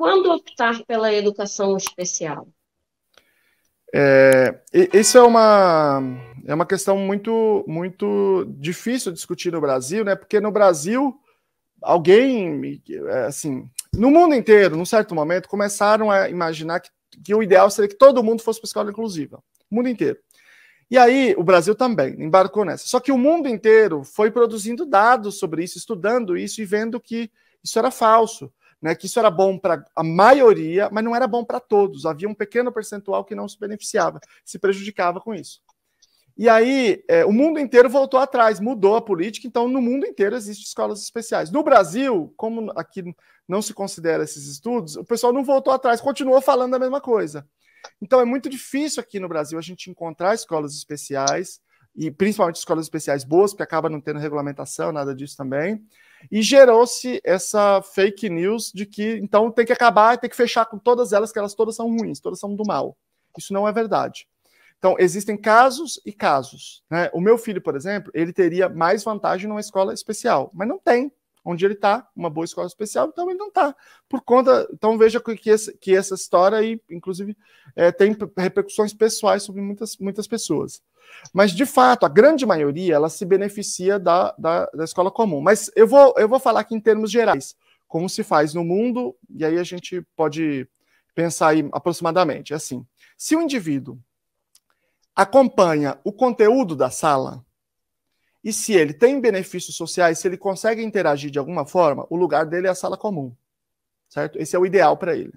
Quando optar pela educação especial? É, isso é uma, é uma questão muito, muito difícil de discutir no Brasil, né? Porque no Brasil, alguém, é, assim, no mundo inteiro, num certo momento, começaram a imaginar que, que o ideal seria que todo mundo fosse para escola inclusiva, o mundo inteiro. E aí, o Brasil também embarcou nessa. Só que o mundo inteiro foi produzindo dados sobre isso, estudando isso e vendo que isso era falso né, que isso era bom para a maioria, mas não era bom para todos. Havia um pequeno percentual que não se beneficiava, se prejudicava com isso. E aí, é, o mundo inteiro voltou atrás, mudou a política, então no mundo inteiro existem escolas especiais. No Brasil, como aqui não se considera esses estudos, o pessoal não voltou atrás, continuou falando a mesma coisa. Então é muito difícil aqui no Brasil a gente encontrar escolas especiais e principalmente escolas especiais boas, porque acaba não tendo regulamentação, nada disso também. E gerou-se essa fake news de que então tem que acabar, tem que fechar com todas elas, que elas todas são ruins, todas são do mal. Isso não é verdade. Então, existem casos e casos. Né? O meu filho, por exemplo, ele teria mais vantagem numa escola especial, mas não tem onde ele está, uma boa escola especial, então ele não está. Por conta, então veja que, esse, que essa história aí, inclusive, é, tem repercussões pessoais sobre muitas, muitas pessoas. Mas, de fato, a grande maioria ela se beneficia da, da, da escola comum. Mas eu vou, eu vou falar aqui em termos gerais, como se faz no mundo, e aí a gente pode pensar aí aproximadamente. É assim: se o indivíduo acompanha o conteúdo da sala, e se ele tem benefícios sociais, se ele consegue interagir de alguma forma, o lugar dele é a sala comum. Certo? Esse é o ideal para ele.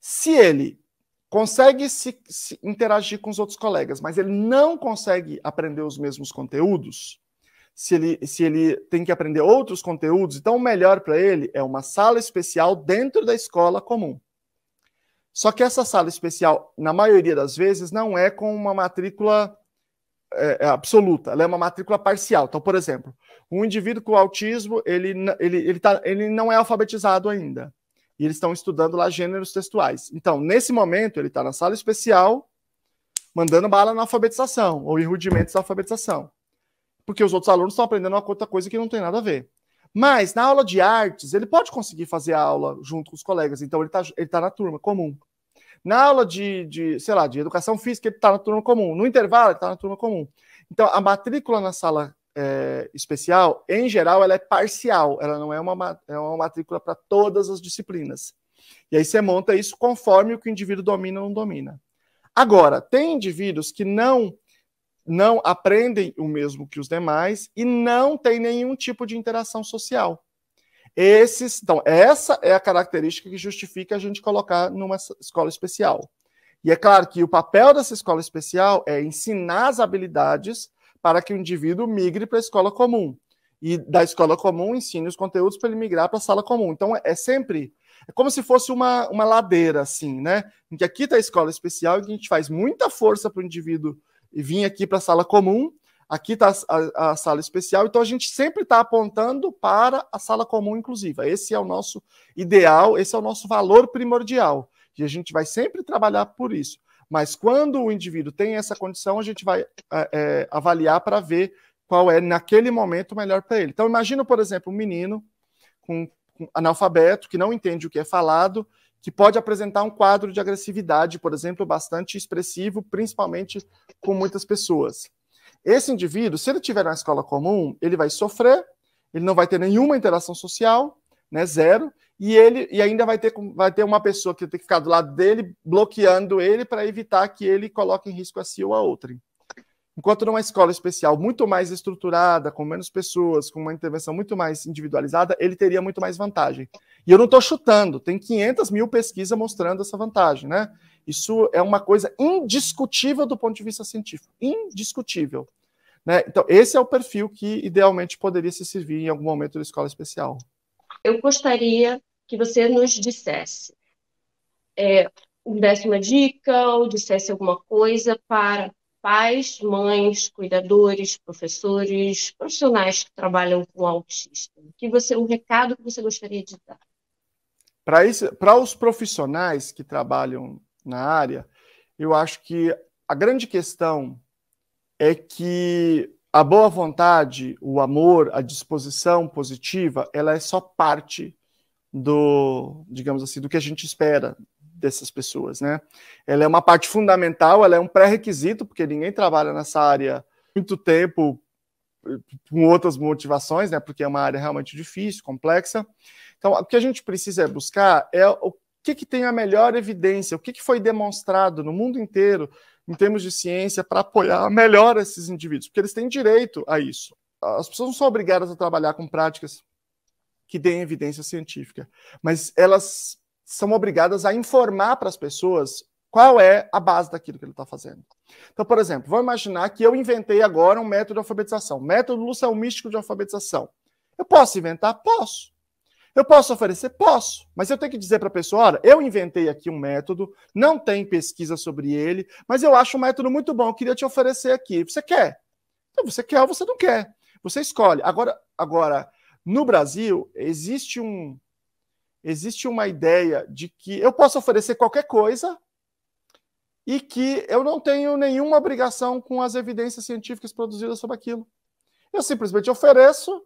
Se ele consegue se, se, interagir com os outros colegas, mas ele não consegue aprender os mesmos conteúdos, se ele, se ele tem que aprender outros conteúdos, então o melhor para ele é uma sala especial dentro da escola comum. Só que essa sala especial, na maioria das vezes, não é com uma matrícula é, é, absoluta, ela é uma matrícula parcial. Então, por exemplo, um indivíduo com autismo, ele, ele, ele, tá, ele não é alfabetizado ainda. E eles estão estudando lá gêneros textuais. Então, nesse momento, ele está na sala especial, mandando bala na alfabetização, ou em rudimentos da alfabetização. Porque os outros alunos estão aprendendo uma outra coisa que não tem nada a ver. Mas, na aula de artes, ele pode conseguir fazer a aula junto com os colegas. Então, ele está ele tá na turma comum. Na aula de, de sei lá, de educação física, ele está na turma comum. No intervalo, ele está na turma comum. Então, a matrícula na sala é, especial, em geral, ela é parcial, ela não é uma, é uma matrícula para todas as disciplinas. E aí você monta isso conforme o que o indivíduo domina ou não domina. Agora, tem indivíduos que não não aprendem o mesmo que os demais e não tem nenhum tipo de interação social. Esses, então, essa é a característica que justifica a gente colocar numa escola especial. E é claro que o papel dessa escola especial é ensinar as habilidades para que o indivíduo migre para a escola comum. E da escola comum ensine os conteúdos para ele migrar para a sala comum. Então é sempre é como se fosse uma, uma ladeira, assim, né? Em que aqui está a escola especial, em que a gente faz muita força para o indivíduo vir aqui para a sala comum, Aqui está a, a, sala especial, então a gente sempre está apontando para a sala comum inclusiva. Esse é o nosso ideal, esse é o nosso valor primordial. E a gente vai sempre trabalhar por isso. Mas quando o indivíduo tem essa condição, a gente vai é, é avaliar para ver qual é, naquele momento, melhor para ele. Então, imagina, por exemplo, um menino com, com analfabeto, que não entende o que é falado, que pode apresentar um quadro de agressividade, por exemplo, bastante expressivo, principalmente com muitas pessoas. Esse indivíduo, se ele estiver na escola comum, ele vai sofrer, ele não vai ter nenhuma interação social, né, zero, e ele e ainda vai ter, vai ter uma pessoa que tem que ficar do lado dele, bloqueando ele para evitar que ele coloque em risco a si ou a outra. Enquanto numa escola especial muito mais estruturada, com menos pessoas, com uma intervenção muito mais individualizada, ele teria muito mais vantagem. E eu não estou chutando, tem 500 mil pesquisas mostrando essa vantagem, né? Isso é uma coisa indiscutível do ponto de vista científico, indiscutível. Né? Então, esse é o perfil que idealmente poderia se servir em algum momento da escola especial. Eu gostaria que você nos dissesse, é, desse uma dica ou dissesse alguma coisa para pais, mães, cuidadores, professores, profissionais que trabalham com autismo. Que você, um recado que você gostaria de dar? para os profissionais que trabalham na área, eu acho que a grande questão é que a boa vontade, o amor, a disposição positiva, ela é só parte do, digamos assim, do que a gente espera dessas pessoas, né? Ela é uma parte fundamental, ela é um pré-requisito, porque ninguém trabalha nessa área muito tempo com outras motivações, né? Porque é uma área realmente difícil, complexa. Então, o que a gente precisa buscar é o que, que tem a melhor evidência, o que, que foi demonstrado no mundo inteiro em termos de ciência, para apoiar melhor esses indivíduos, porque eles têm direito a isso. As pessoas não são obrigadas a trabalhar com práticas que deem evidência científica, mas elas são obrigadas a informar para as pessoas qual é a base daquilo que ele está fazendo. Então, por exemplo, vamos imaginar que eu inventei agora um método de alfabetização, método luso-místico de alfabetização. Eu posso inventar? Posso. Eu posso oferecer? Posso, mas eu tenho que dizer para a pessoa: olha, eu inventei aqui um método, não tem pesquisa sobre ele, mas eu acho um método muito bom, queria te oferecer aqui. Você quer? Então você quer ou você não quer. Você escolhe. Agora, agora no Brasil, existe um. Existe uma ideia de que eu posso oferecer qualquer coisa e que eu não tenho nenhuma obrigação com as evidências científicas produzidas sobre aquilo. Eu simplesmente ofereço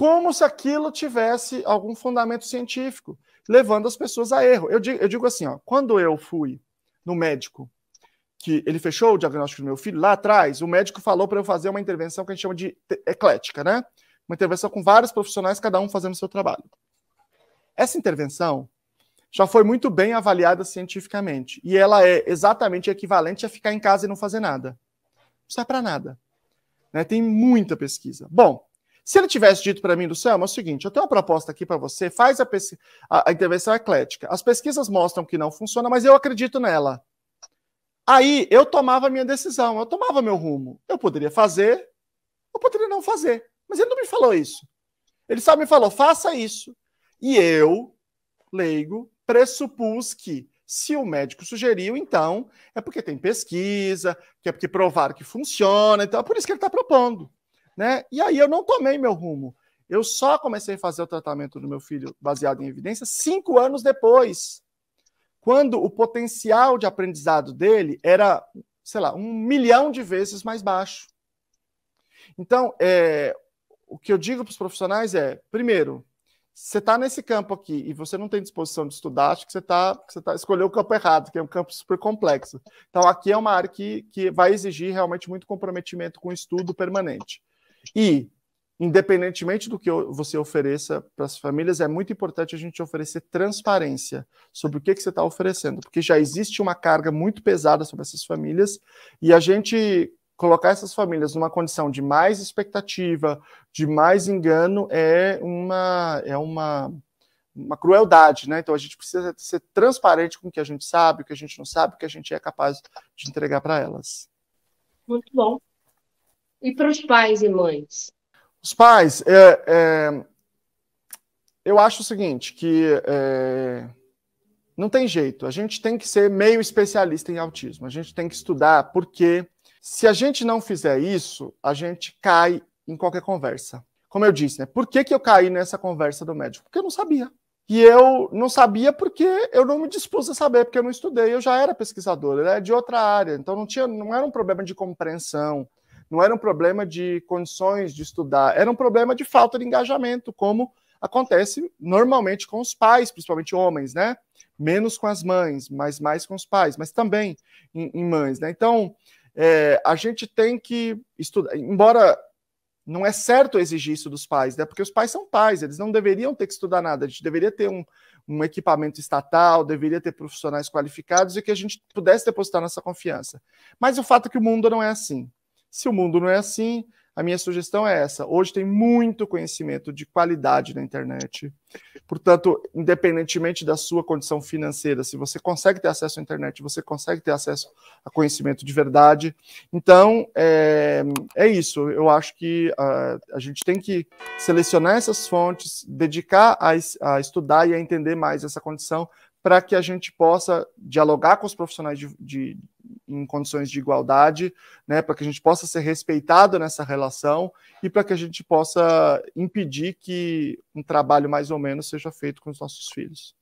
como se aquilo tivesse algum fundamento científico, levando as pessoas a erro. Eu digo, eu digo assim, ó, quando eu fui no médico, que ele fechou o diagnóstico do meu filho, lá atrás, o médico falou para eu fazer uma intervenção que a gente chama de eclética, né? Uma intervenção com vários profissionais, cada um fazendo o seu trabalho. Essa intervenção já foi muito bem avaliada cientificamente e ela é exatamente equivalente a ficar em casa e não fazer nada. Não serve para nada. Né? Tem muita pesquisa. Bom, se ele tivesse dito para mim, do Sam, é o seguinte: eu tenho uma proposta aqui para você, faz a, a, a, intervenção eclética. As pesquisas mostram que não funciona, mas eu acredito nela. Aí eu tomava a minha decisão, eu tomava meu rumo. Eu poderia fazer, eu poderia não fazer. Mas ele não me falou isso. Ele só me falou: faça isso. E eu, leigo, pressupus que se o médico sugeriu, então é porque tem pesquisa, que é porque provaram que funciona, então é por isso que ele está propondo né? E aí eu não tomei meu rumo. Eu só comecei a fazer o tratamento do meu filho baseado em evidência cinco anos depois, quando o potencial de aprendizado dele era, sei lá, um milhão de vezes mais baixo. Então, é, o que eu digo para os profissionais é: primeiro, você está nesse campo aqui e você não tem disposição de estudar, acho que você está você tá, escolheu o campo errado, que é um campo super complexo. Então, aqui é uma área que, que vai exigir realmente muito comprometimento com o estudo permanente. E, independentemente do que você ofereça para as famílias, é muito importante a gente oferecer transparência sobre o que, que você está oferecendo, porque já existe uma carga muito pesada sobre essas famílias e a gente colocar essas famílias numa condição de mais expectativa, de mais engano, é uma. É uma uma crueldade, né? Então a gente precisa ser transparente com o que a gente sabe, o que a gente não sabe, o que a gente é capaz de entregar para elas. Muito bom. E para os pais e mães? Os pais, é, é, eu acho o seguinte, que é, não tem jeito. A gente tem que ser meio especialista em autismo. A gente tem que estudar, porque se a gente não fizer isso, a gente cai em qualquer conversa. Como eu disse, né? Por que, que eu caí nessa conversa do médico? Porque eu não sabia. E eu não sabia porque eu não me dispus a saber, porque eu não estudei, eu já era pesquisador, era de outra área, então não tinha, não era um problema de compreensão, não era um problema de condições de estudar, era um problema de falta de engajamento, como acontece normalmente com os pais, principalmente homens, né? Menos com as mães, mas mais com os pais, mas também em, em mães, né? Então, é, a gente tem que estudar, embora não é certo exigir isso dos pais, né? Porque os pais são pais, eles não deveriam ter que estudar nada, a gente deveria ter um, um equipamento estatal, deveria ter profissionais qualificados e que a gente pudesse depositar nossa confiança. Mas o fato é que o mundo não é assim. Se o mundo não é assim, a minha sugestão é essa. Hoje tem muito conhecimento de qualidade na internet. Portanto, independentemente da sua condição financeira, se você consegue ter acesso à internet, você consegue ter acesso a conhecimento de verdade. Então, é, é isso. Eu acho que ah, a gente tem que selecionar essas fontes, dedicar a, a estudar e a entender mais essa condição para que a gente possa dialogar com os profissionais de, de, em condições de igualdade, né, para que a gente possa ser respeitado nessa relação e para que a gente possa impedir que um trabalho mais ou menos seja feito com os nossos filhos.